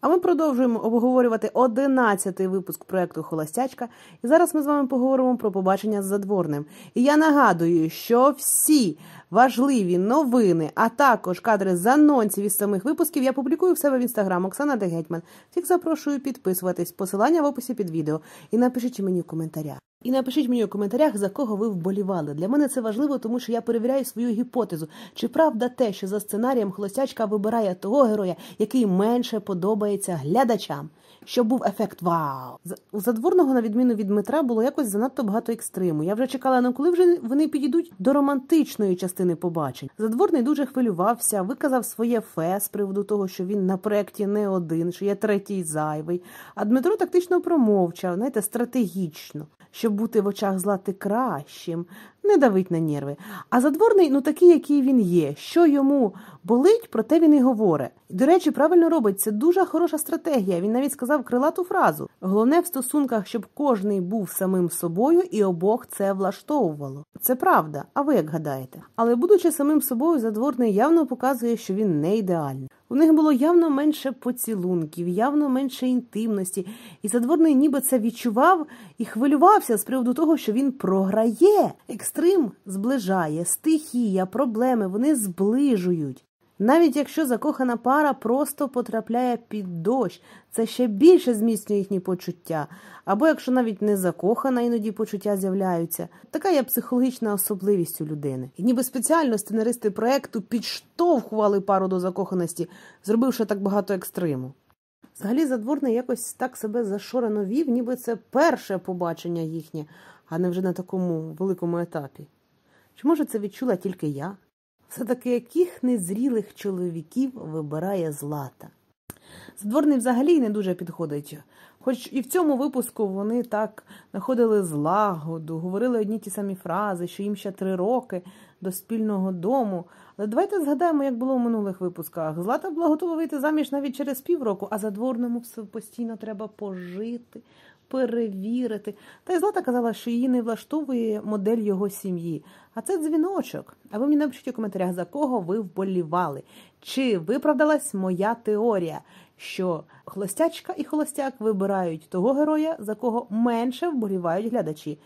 А ми продовжуємо обговорювати 11-й випуск проекту Холостячка. І зараз ми з вами поговоримо про побачення з задворним. І я нагадую, що всі важливі новини, а також кадри з анонсів із самих випусків я публікую в себе в інстаграм Оксана Дегетьман. Всіх запрошую підписуватись. Посилання в описі під відео і напишіть мені в коментарях. І напишіть мені у коментарях, за кого ви вболівали. Для мене це важливо, тому що я перевіряю свою гіпотезу. Чи правда те, що за сценарієм холостячка вибирає того героя, який менше подобається глядачам, щоб був ефект вау. У задворного, на відміну від Дмитра, було якось занадто багато екстриму. Я вже чекала, ну коли вже вони підійдуть до романтичної частини побачень. Задворний дуже хвилювався, виказав своє фе з приводу того, що він на проєкті не один, що є третій зайвий. А Дмитро тактично промовчав, знаєте, стратегічно щоб бути в очах злати кращим, не давить на нерви. А задворний, ну такий, який він є. Що йому болить, про те він і говорить. До речі, правильно робить це дуже хороша стратегія. Він навіть сказав крилату фразу. Головне в стосунках, щоб кожний був самим собою і обох це влаштовувало. Це правда, а ви як гадаєте? Але, будучи самим собою, задворний явно показує, що він не ідеальний. У них було явно менше поцілунків, явно менше інтимності, і задворний ніби це відчував і хвилювався з приводу того, що він програє. Екстрим зближає, стихія, проблеми вони зближують. Навіть якщо закохана пара просто потрапляє під дощ, це ще більше зміцнює їхні почуття. Або якщо навіть не закохана, іноді почуття з'являються. Така є психологічна особливість у людини. І ніби спеціально сценаристи проекту підштовхували пару до закоханості, зробивши так багато екстриму. Взагалі, задворний якось так себе зашорено вів, ніби це перше побачення їхнє, а не вже на такому великому етапі. Чи може це відчула тільки я? Все таки яких незрілих чоловіків вибирає злата. Здворний взагалі не дуже підходить. Хоч і в цьому випуску вони так знаходили злагоду, говорили одні ті самі фрази, що їм ще три роки до спільного дому. Але давайте згадаємо, як було в минулих випусках. Злата була готова вийти заміж навіть через півроку, а задворному все постійно треба пожити, перевірити. Та й злата казала, що її не влаштовує модель його сім'ї. А це дзвіночок. А ви мені напишіть у коментарях, за кого ви вболівали? Чи виправдалась моя теорія? що хлостячка і холостяк вибирають того героя, за кого менше вболівають глядачі.